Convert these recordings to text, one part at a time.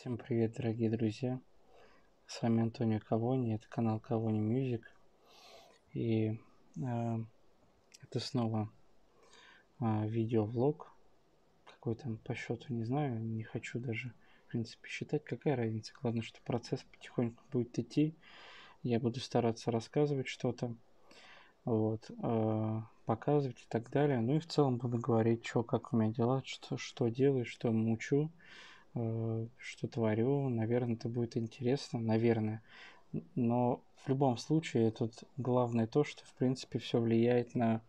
Всем привет, дорогие друзья! С вами Антонио Кавони, это канал Кавони Мюзик, И э, это снова э, а, влог Какой там по счету, не знаю, не хочу даже, в принципе, считать. Какая разница? Главное, что процесс потихоньку будет идти. Я буду стараться рассказывать что-то, вот, э, показывать и так далее. Ну и в целом буду говорить, что, как у меня дела, что, что делаю, что мучу. Э, что творю. Наверное, это будет интересно, наверное. Но в любом случае тут главное то, что в принципе все влияет на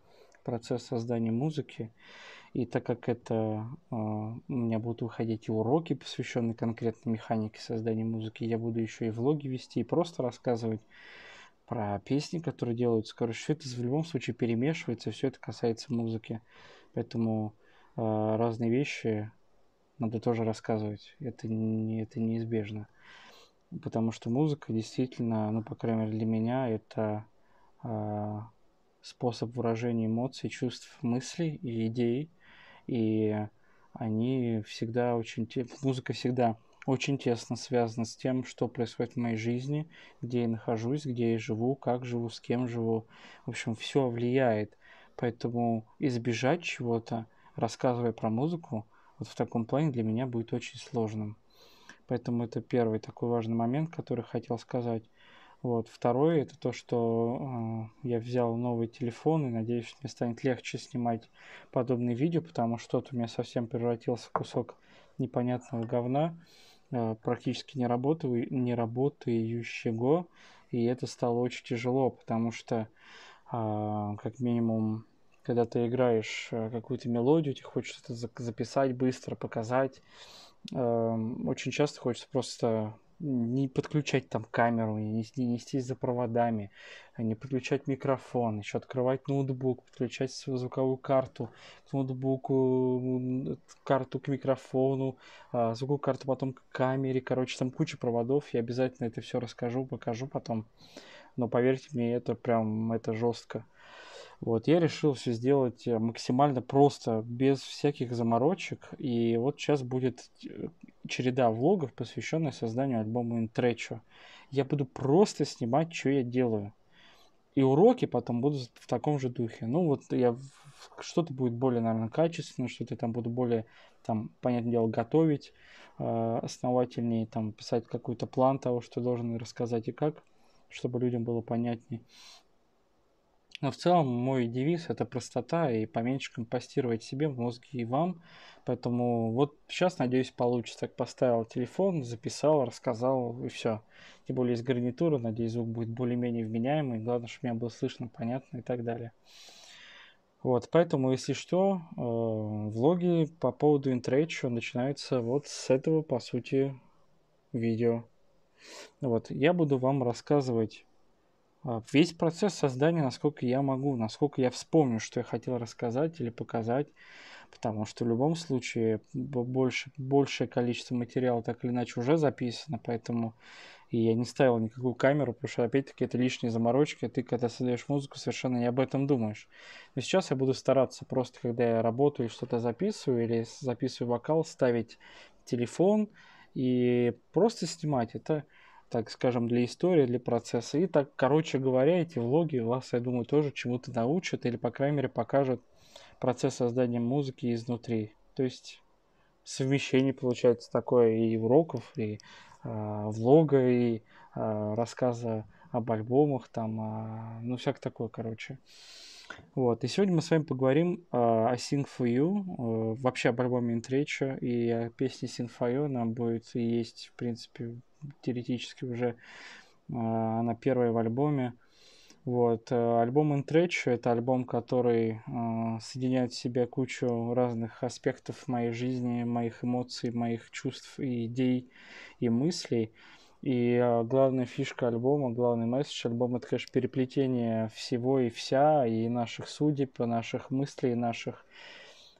процесс создания музыки. И так как это э, у меня будут выходить и уроки, посвященные конкретно механике создания музыки, я буду еще и влоги вести и просто рассказывать про песни, которые делаются. Короче, все это в любом случае перемешивается, все это касается музыки. Поэтому э, разные вещи надо тоже рассказывать. Это, не, это неизбежно. Потому что музыка действительно, ну, по крайней мере, для меня это э, способ выражения эмоций, чувств, мыслей и идей. И они всегда очень... Те... Музыка всегда очень тесно связана с тем, что происходит в моей жизни, где я нахожусь, где я живу, как живу, с кем живу. В общем, все влияет. Поэтому избежать чего-то, рассказывая про музыку, вот в таком плане для меня будет очень сложным. Поэтому это первый такой важный момент, который хотел сказать. Вот. Второе, это то, что э, я взял новый телефон и надеюсь, что мне станет легче снимать подобные видео, потому что что у меня совсем превратился в кусок непонятного говна, э, практически не, работав... не работающего. И это стало очень тяжело, потому что э, как минимум когда ты играешь э, какую-то мелодию, тебе хочется это записать быстро, показать. Эм, очень часто хочется просто не подключать там камеру, не, не нестись за проводами, не подключать микрофон, еще открывать ноутбук, подключать свою звуковую карту к ноутбуку, карту к микрофону, э, звуковую карту потом к камере. Короче, там куча проводов. Я обязательно это все расскажу, покажу потом но поверьте мне, это прям, это жестко. Вот, я решил все сделать э, максимально просто, без всяких заморочек. И вот сейчас будет э, череда влогов, посвященная созданию альбома Интречо. Я буду просто снимать, что я делаю. И уроки потом будут в таком же духе. Ну вот я что-то будет более, наверное, качественно, что-то там буду более, там, понятное дело, готовить э, основательнее, там, писать какой-то план того, что должен рассказать и как чтобы людям было понятнее. Но в целом мой девиз это простота и поменьше компостировать себе в мозге и вам. Поэтому вот сейчас, надеюсь, получится. Так поставил телефон, записал, рассказал и все. Тем более из гарнитура, надеюсь, звук будет более-менее вменяемый. Главное, чтобы меня было слышно, понятно и так далее. Вот, поэтому, если что, э, влоги по поводу Intrage начинаются вот с этого, по сути, видео. Вот, я буду вам рассказывать а, весь процесс создания, насколько я могу, насколько я вспомню, что я хотел рассказать или показать, потому что в любом случае больше, большее количество материала так или иначе уже записано, поэтому и я не ставил никакую камеру, потому что опять-таки это лишние заморочки, ты когда создаешь музыку совершенно не об этом думаешь. Но сейчас я буду стараться просто, когда я работаю и что-то записываю или записываю вокал, ставить телефон, и просто снимать это, так скажем, для истории, для процесса. И так, короче говоря, эти влоги вас, я думаю, тоже чему-то научат или, по крайней мере, покажут процесс создания музыки изнутри. То есть совмещение получается такое и уроков, и э, влога, и э, рассказа об альбомах, там, э, ну, всякое такое, короче. Вот. И сегодня мы с вами поговорим э, о Sing For You, э, вообще об альбоме Intrечо и о песне Sing For You. Она будет и есть, в принципе, теоретически уже э, она первая в альбоме. Вот. Э, альбом Intrечо — это альбом, который э, соединяет в себе кучу разных аспектов моей жизни, моих эмоций, моих чувств, идей и мыслей. И а, главная фишка альбома, главный месседж альбома, это, конечно, переплетение всего и вся, и наших судеб, и наших мыслей, и наших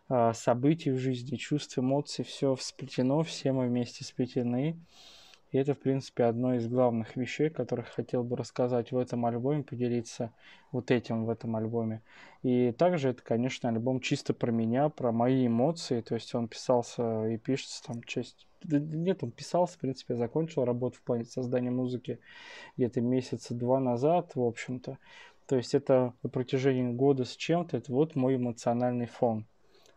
а, событий в жизни, чувств, эмоций, все сплетено, все мы вместе сплетены. И это, в принципе, одно из главных вещей, которых хотел бы рассказать в этом альбоме, поделиться вот этим в этом альбоме. И также это, конечно, альбом чисто про меня, про мои эмоции. То есть он писался и пишется там часть... Нет, он писался, в принципе, я закончил работу в плане создания музыки где-то месяца два назад, в общем-то. То есть это на протяжении года с чем-то, это вот мой эмоциональный фон.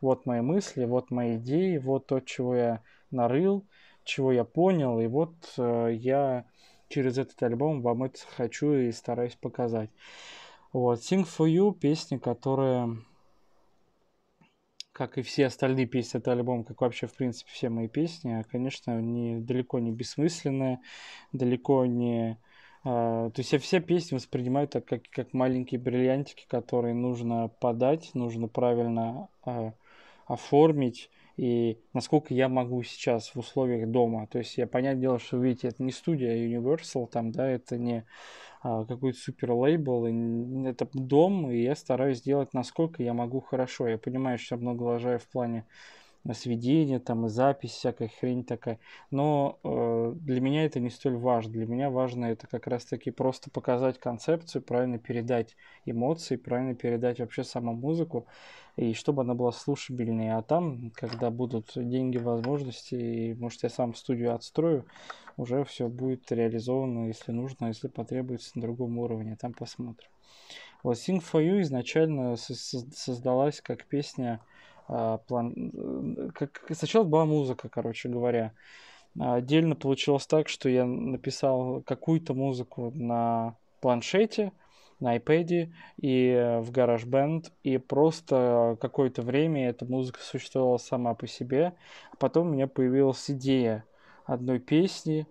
Вот мои мысли, вот мои идеи, вот то, чего я нарыл, чего я понял. И вот э, я через этот альбом вам это хочу и стараюсь показать. Вот, Sing for You, песня, которая, как и все остальные песни этого альбома, как вообще, в принципе, все мои песни, а, конечно, не, далеко не бессмысленная, далеко не... Uh, то есть я все песни воспринимаю так, как, как маленькие бриллиантики, которые нужно подать, нужно правильно uh, оформить, и насколько я могу сейчас в условиях дома. То есть я понятное дело, что, видите, это не студия а Universal, там, да, это не а, какой-то супер лейбл, это дом, и я стараюсь сделать, насколько я могу хорошо. Я понимаю, что я много лажаю в плане сведения там и запись, всякая хрень такая. Но э, для меня это не столь важно. Для меня важно это как раз-таки просто показать концепцию, правильно передать эмоции, правильно передать вообще саму музыку, и чтобы она была слушабельнее. А там, когда будут деньги, возможности, и, может, я сам студию отстрою, уже все будет реализовано, если нужно, если потребуется на другом уровне. Там посмотрим. Вот Sing for You изначально создалась как песня а, план... Э, как... Сначала была музыка, короче говоря. А, отдельно получилось так, что я написал какую-то музыку на планшете, на iPad и э, в GarageBand, и просто какое-то время эта музыка существовала сама по себе. потом у меня появилась идея одной песни,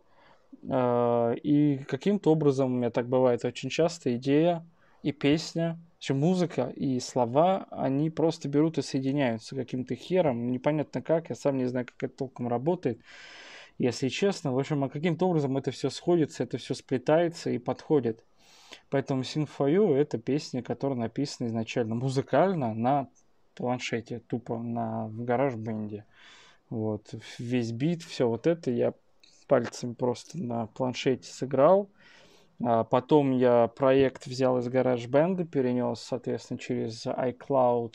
а, и каким-то образом, у меня так бывает очень часто, идея и песня – все музыка и слова, они просто берут и соединяются каким-то хером. Непонятно как, я сам не знаю, как это толком работает. Если честно, в общем, а каким-то образом это все сходится, это все сплетается и подходит. Поэтому Синфою это песня, которая написана изначально музыкально на планшете, тупо на в гараж бенде. Вот, весь бит, все вот это я пальцем просто на планшете сыграл. А потом я проект взял из GarageBand, перенес, соответственно, через iCloud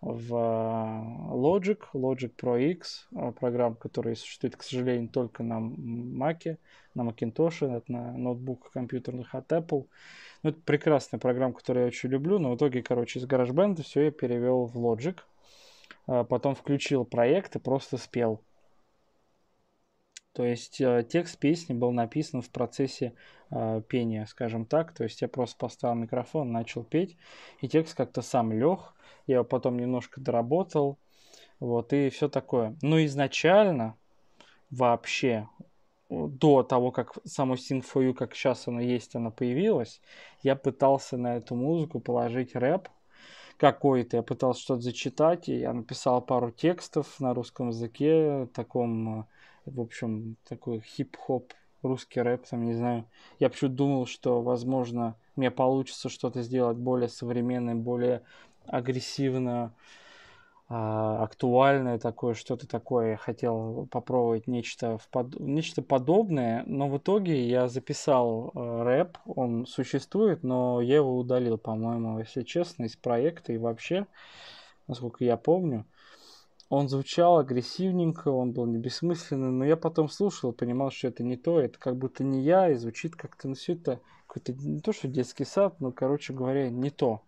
в а, Logic, Logic Pro X, а, программа, которая существует, к сожалению, только на Mac, на Macintosh, на ноутбуках компьютерных от Apple. Ну, это прекрасная программа, которую я очень люблю, но в итоге, короче, из GarageBand все я перевел в Logic, потом включил проект и просто спел. То есть э, текст песни был написан в процессе э, пения, скажем так. То есть я просто поставил микрофон, начал петь, и текст как-то сам лег. Я его потом немножко доработал, вот, и все такое. Но изначально вообще до того, как само Sing For You, как сейчас оно есть, оно появилось, я пытался на эту музыку положить рэп какой-то. Я пытался что-то зачитать, и я написал пару текстов на русском языке, таком э, в общем, такой хип-хоп, русский рэп, там, не знаю. Я почему-то думал, что, возможно, мне получится что-то сделать более современное, более агрессивно, а, актуальное такое, что-то такое. Я хотел попробовать нечто, в под... нечто подобное, но в итоге я записал э, рэп, он существует, но я его удалил, по-моему, если честно, из проекта и вообще, насколько я помню он звучал агрессивненько, он был не бессмысленный, но я потом слушал, понимал, что это не то, это как будто не я, и звучит как-то, ну все это какой-то, не то что детский сад, но, короче говоря, не то.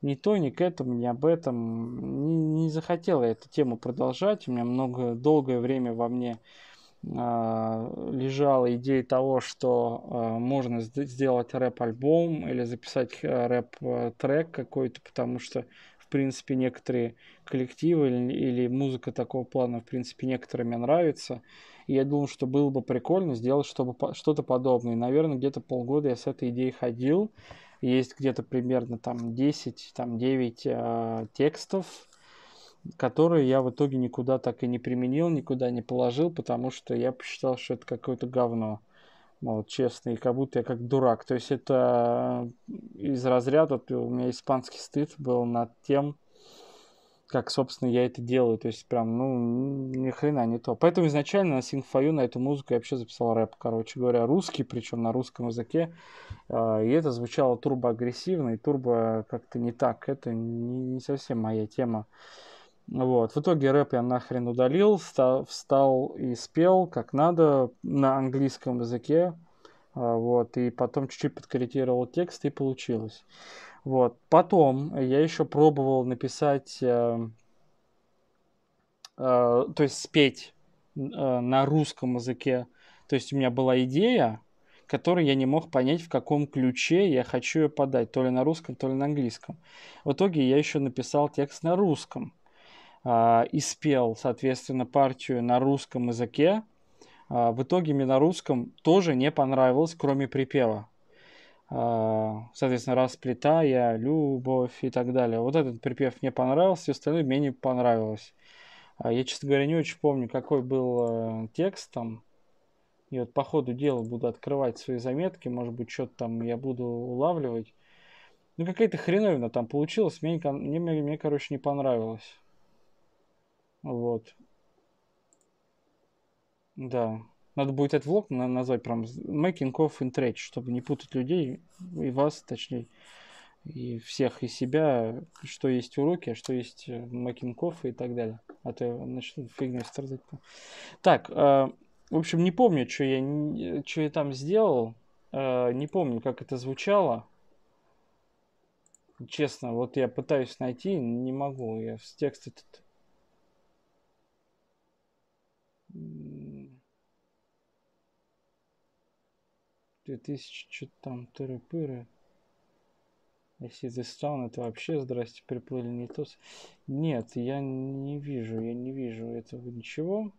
Не то, ни к этому, ни об этом. Не, не я эту тему продолжать, у меня много, долгое время во мне а, лежала идея того, что а, можно сделать рэп-альбом или записать а, рэп-трек какой-то, потому что принципе, некоторые коллективы или, или музыка такого плана, в принципе, некоторыми нравится. И я думал, что было бы прикольно сделать чтобы, что-то подобное. И, наверное, где-то полгода я с этой идеей ходил. Есть где-то примерно там 10, там 9 э, а, текстов, которые я в итоге никуда так и не применил, никуда не положил, потому что я посчитал, что это какое-то говно. Ну, вот, честный, как будто я как дурак. То есть это э, из разряда, у меня испанский стыд был над тем, как, собственно, я это делаю. То есть прям, ну, ни хрена не то. Поэтому изначально на Синфаю, на эту музыку я вообще записал рэп, короче говоря, русский, причем на русском языке. А, и это звучало турбоагрессивно и турбо как-то не так. Это не совсем моя тема. Вот. В итоге рэп я нахрен удалил, встал, встал и спел как надо на английском языке. А, вот. И потом чуть-чуть подкорректировал текст, и получилось. Вот. Потом я еще пробовал написать, э, э, то есть спеть э, на русском языке. То есть у меня была идея, которую я не мог понять, в каком ключе я хочу ее подать, то ли на русском, то ли на английском. В итоге я еще написал текст на русском э, и спел, соответственно, партию на русском языке. Э, в итоге мне на русском тоже не понравилось, кроме припева. Э, соответственно, расплетая, любовь и так далее. Вот этот припев мне понравился, все остальное мне не понравилось. Я, честно говоря, не очень помню, какой был э, текст там. И вот по ходу дела буду открывать свои заметки, может быть, что-то там я буду улавливать. Ну, какая-то хреновина там получилась, мне, мне, мне, короче, не понравилось. Вот. Да. Надо будет этот влог назвать прям Making of Intreч, чтобы не путать людей, и вас, точнее, и всех, и себя, что есть уроки, а что есть э, Making of и так далее. А то я начну фигню страдать. Так, э, в общем, не помню, что я, что я там сделал. Э, не помню, как это звучало. Честно, вот я пытаюсь найти, не могу. Я с текста тут 2000 что там тыры-пыры. Если ты стал, ну это вообще, здрасте, приплыли не то. Нет, я не вижу, я не вижу этого ничего.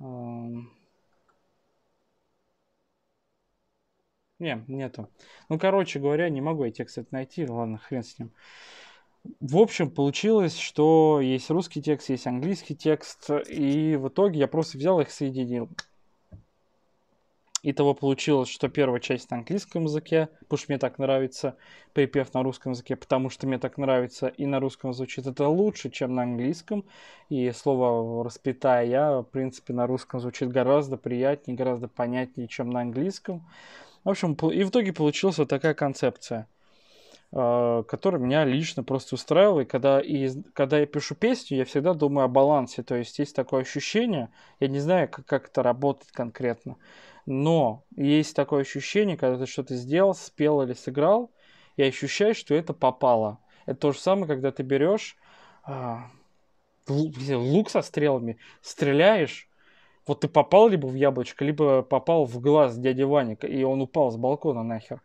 Не, нету. Ну, короче говоря, не могу я текст это найти. Ладно, хрен с ним. В общем, получилось, что есть русский текст, есть английский текст, и в итоге я просто взял их соединил. И того получилось, что первая часть на английском языке, потому что мне так нравится припев на русском языке, потому что мне так нравится и на русском звучит это лучше, чем на английском. И слово "распитая" я, в принципе, на русском звучит гораздо приятнее, гораздо понятнее, чем на английском. В общем, и в итоге получилась вот такая концепция – а, который меня лично просто устраивал. И когда, и когда я пишу песню, я всегда думаю о балансе. То есть есть такое ощущение, я не знаю, как, как это работает конкретно, но есть такое ощущение, когда ты что-то сделал, спел или сыграл, и ощущаешь, что это попало. Это то же самое, когда ты берешь а, лук со стрелами, стреляешь, вот ты попал либо в яблочко, либо попал в глаз дяди Ваника, и он упал с балкона нахер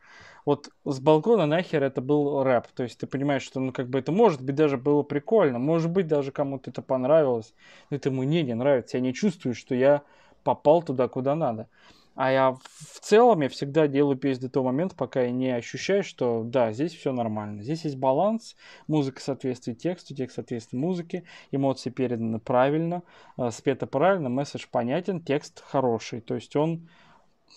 вот с балкона нахер это был рэп. То есть ты понимаешь, что ну как бы это может быть даже было прикольно, может быть даже кому-то это понравилось, но это мне не нравится, я не чувствую, что я попал туда, куда надо. А я в целом, я всегда делаю песню до того момента, пока я не ощущаю, что да, здесь все нормально. Здесь есть баланс, музыка соответствует тексту, текст соответствует музыке, эмоции переданы правильно, э, спета правильно, месседж понятен, текст хороший. То есть он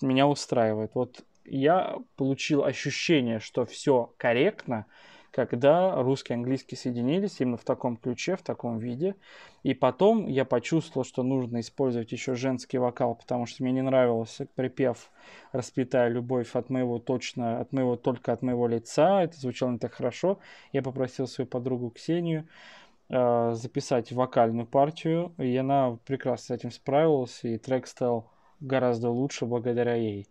меня устраивает. Вот я получил ощущение, что все корректно, когда русский и английский соединились именно в таком ключе, в таком виде. И потом я почувствовал, что нужно использовать еще женский вокал, потому что мне не нравился припев «Распитая любовь от моего точно, от моего только от моего лица». Это звучало не так хорошо. Я попросил свою подругу Ксению э, записать вокальную партию, и она прекрасно с этим справилась, и трек стал гораздо лучше благодаря ей.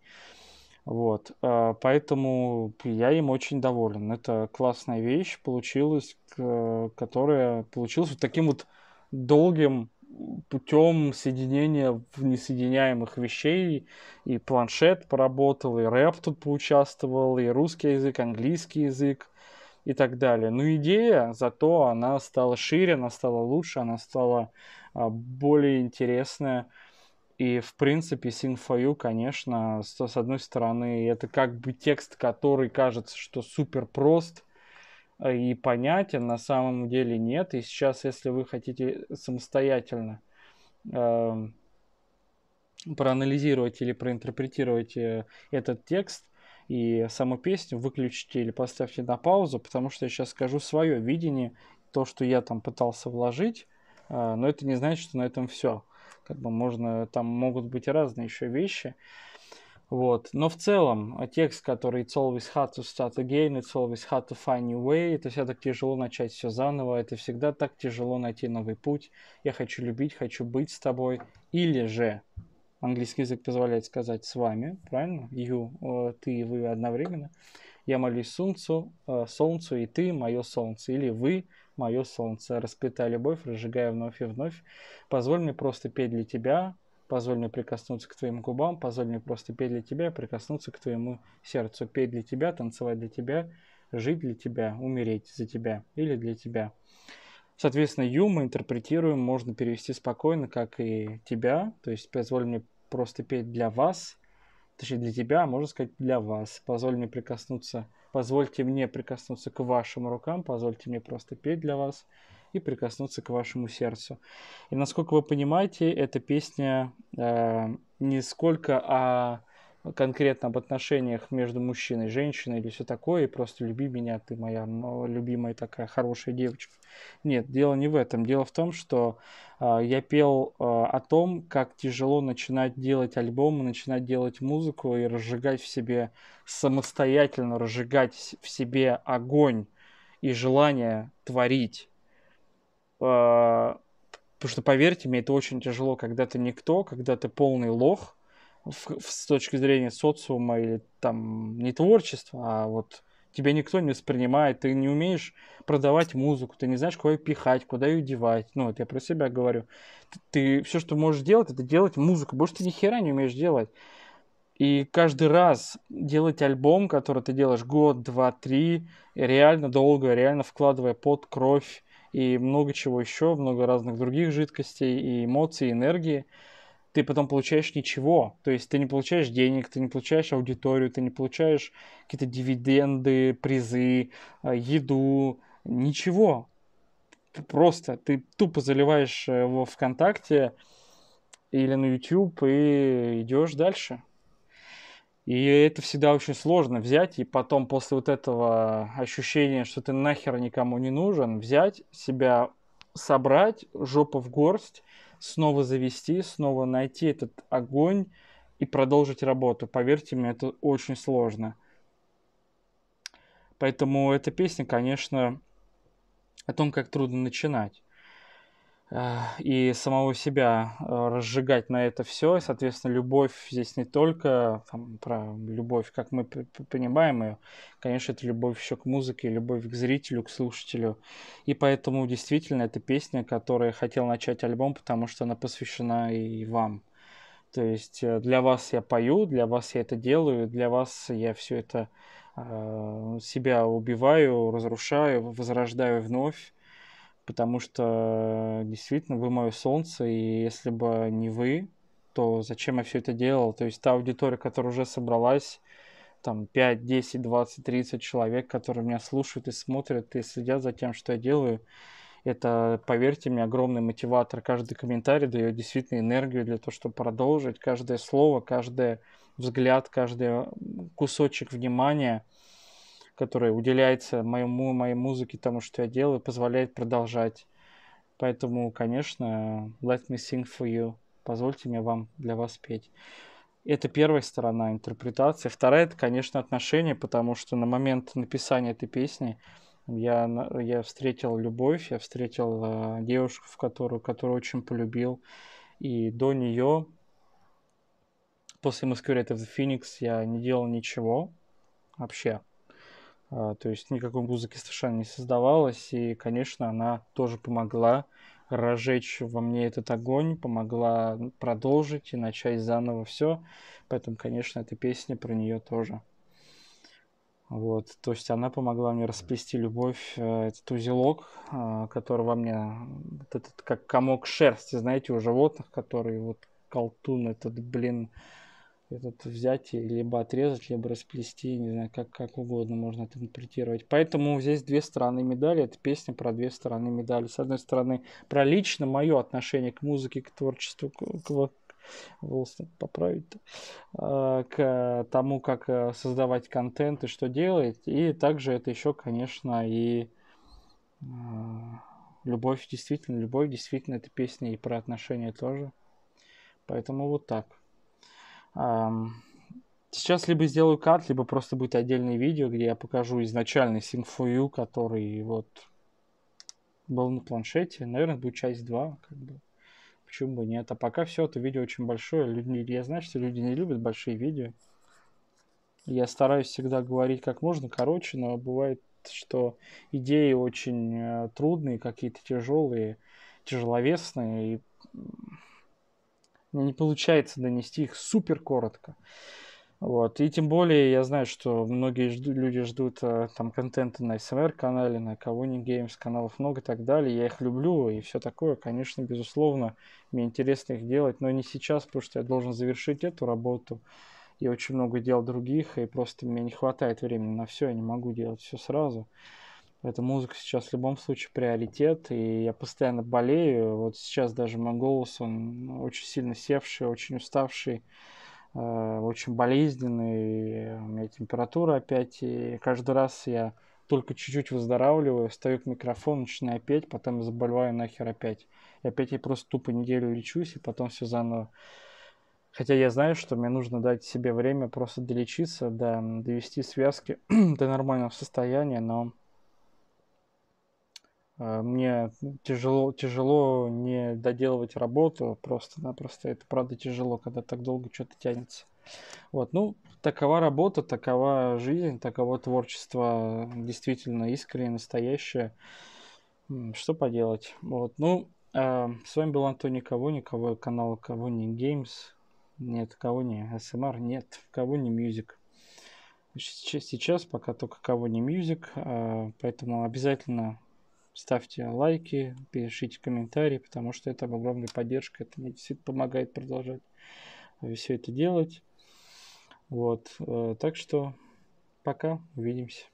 Вот, а, поэтому я им очень доволен. Это классная вещь получилась, которая получилась вот таким вот долгим путем соединения в несоединяемых вещей. И планшет поработал, и рэп тут поучаствовал, и русский язык, английский язык и так далее. Но идея, зато она стала шире, она стала лучше, она стала а, более интересная. И, в принципе, Sing4U, конечно, с, с одной стороны, это как бы текст, который кажется, что супер прост э, и понятен, на самом деле нет. И сейчас, если вы хотите самостоятельно э, проанализировать или проинтерпретировать э, этот текст, и саму песню выключите или поставьте на паузу, потому что я сейчас скажу свое видение, то, что я там пытался вложить, э, но это не значит, что на этом все как бы можно, там могут быть разные еще вещи. Вот. Но в целом э, текст, который «It's always hard to start again», «It's always hard to find new way», это всегда так тяжело начать все заново, это всегда так тяжело найти новый путь. Я хочу любить, хочу быть с тобой. Или же английский язык позволяет сказать «с вами», правильно? «You», э, «ты» и «вы» одновременно. Я молюсь солнцу, э, солнцу и ты, мое солнце. Или вы, мое солнце, распятая любовь, разжигая вновь и вновь. Позволь мне просто петь для тебя, позволь мне прикоснуться к твоим губам, позволь мне просто петь для тебя, прикоснуться к твоему сердцу, петь для тебя, танцевать для тебя, жить для тебя, умереть за тебя или для тебя. Соответственно, ю мы интерпретируем, можно перевести спокойно, как и тебя, то есть позволь мне просто петь для вас, точнее для тебя, а можно сказать для вас, позволь мне прикоснуться к Позвольте мне прикоснуться к вашим рукам, позвольте мне просто петь для вас и прикоснуться к вашему сердцу. И насколько вы понимаете, эта песня э, не сколько о конкретно об отношениях между мужчиной и женщиной или все такое, и просто люби меня, ты моя любимая такая хорошая девочка. Нет, дело не в этом. Дело в том, что э, я пел э, о том, как тяжело начинать делать альбомы, начинать делать музыку и разжигать в себе самостоятельно, разжигать в себе огонь и желание творить. Э, потому что, поверьте мне, это очень тяжело, когда ты никто, когда ты полный лох – в, в, с точки зрения социума или там не творчества, а вот тебя никто не воспринимает, ты не умеешь продавать музыку, ты не знаешь, куда ее пихать, куда ее девать. Ну, это я про себя говорю. Ты, ты все, что можешь делать, это делать музыку. Больше ты ни хера не умеешь делать. И каждый раз делать альбом, который ты делаешь год, два, три, реально долго, реально вкладывая под кровь и много чего еще, много разных других жидкостей и эмоций, и энергии – ты потом получаешь ничего. То есть ты не получаешь денег, ты не получаешь аудиторию, ты не получаешь какие-то дивиденды, призы, э, еду, ничего. просто ты тупо заливаешь его э, ВКонтакте или на YouTube и идешь дальше. И это всегда очень сложно взять и потом после вот этого ощущения, что ты нахер никому не нужен, взять себя, собрать жопу в горсть – снова завести, снова найти этот огонь и продолжить работу. Поверьте мне, это очень сложно. Поэтому эта песня, конечно, о том, как трудно начинать. А, и самого себя а, разжигать на это все. И, соответственно, любовь здесь не только там, про любовь, как мы понимаем ее. Конечно, это любовь еще к музыке, любовь к зрителю, к слушателю. И поэтому действительно эта песня, которая хотел начать альбом, потому что она посвящена и вам. То есть э, для вас я пою, для вас я это делаю, для вас я все это а, себя убиваю, разрушаю, возрождаю вновь потому что э, действительно вы мое солнце, и если бы не вы, то зачем я все это делал? То есть та аудитория, которая уже собралась, там 5, 10, 20, 30 человек, которые меня слушают и смотрят, и следят за тем, что я делаю, это, поверьте мне, огромный мотиватор. Каждый комментарий дает действительно энергию для того, чтобы продолжить. Каждое слово, каждый взгляд, каждый э, кусочек внимания – которая уделяется моему, моей музыке, тому, что я делаю, позволяет продолжать. Поэтому, конечно, let me sing for you. Позвольте мне вам для вас петь. Это первая сторона интерпретации. Вторая это, конечно, отношения, потому что на момент написания этой песни я, я встретил любовь, я встретил э, девушку, в которую, которую очень полюбил. И до нее, после Masquerade of the Phoenix, я не делал ничего вообще. А, то есть никакой музыки совершенно не создавалось, и, конечно, она тоже помогла разжечь во мне этот огонь, помогла продолжить и начать заново все, поэтому, конечно, эта песня про нее тоже. Вот, то есть она помогла мне расплести любовь, э, этот узелок, а, который во мне, вот этот как комок шерсти, знаете, у животных, который вот колтун этот, блин, этот взять и либо отрезать, либо расплести, не знаю, как, как угодно можно интерпретировать. Поэтому здесь две стороны медали, это песня про две стороны медали. С одной стороны, про лично мое отношение к музыке, к творчеству, к, к, волосы поправить, э, к тому, как э, создавать контент и что делать. И также это еще, конечно, и э, любовь, действительно, любовь, действительно, это песня и про отношения тоже. Поэтому вот так. Сейчас либо сделаю кат, либо просто будет отдельное видео, где я покажу изначальный синфую, который вот был на планшете. Наверное, будет часть 2, как бы. Почему бы нет? А пока все это видео очень большое. Люди, я знаю, что люди не любят большие видео. Я стараюсь всегда говорить как можно короче, но бывает, что идеи очень э, трудные, какие-то тяжелые, тяжеловесные. И ну, не получается донести их супер коротко. Вот. И тем более я знаю, что многие жду, люди ждут э, там контента на СМР-канале, эм на Кавуни Геймс, каналов много и так далее. Я их люблю и все такое. Конечно, безусловно, мне интересно их делать, но не сейчас, потому что я должен завершить эту работу. И очень много дел других, и просто мне не хватает времени на все, я не могу делать все сразу. Эта музыка сейчас в любом случае приоритет, и я постоянно болею. Вот сейчас даже мой голос, он очень сильно севший, очень уставший, э, очень болезненный. У меня температура опять, и каждый раз я только чуть-чуть выздоравливаю, встаю к микрофону, начинаю петь, потом заболеваю нахер опять. И опять я просто тупо неделю лечусь, и потом все заново. Хотя я знаю, что мне нужно дать себе время просто долечиться, да, довести связки до нормального состояния, но а, мне тяжело, тяжело не доделывать работу, просто-напросто. Это правда тяжело, когда так долго что-то тянется. Вот, ну, такова работа, такова жизнь, таково творчество, действительно искреннее, настоящее. Что поделать? Вот, ну, э, с вами был Антон Кавони, кого канал Кавони Games. Нет, кого не СМР, нет, кого не Мьюзик. Сейчас пока только кого не Мьюзик, э, а, поэтому обязательно Ставьте лайки, пишите комментарии, потому что это огромная поддержка. Это мне действительно помогает продолжать все это делать. Вот. Э, так что пока. Увидимся.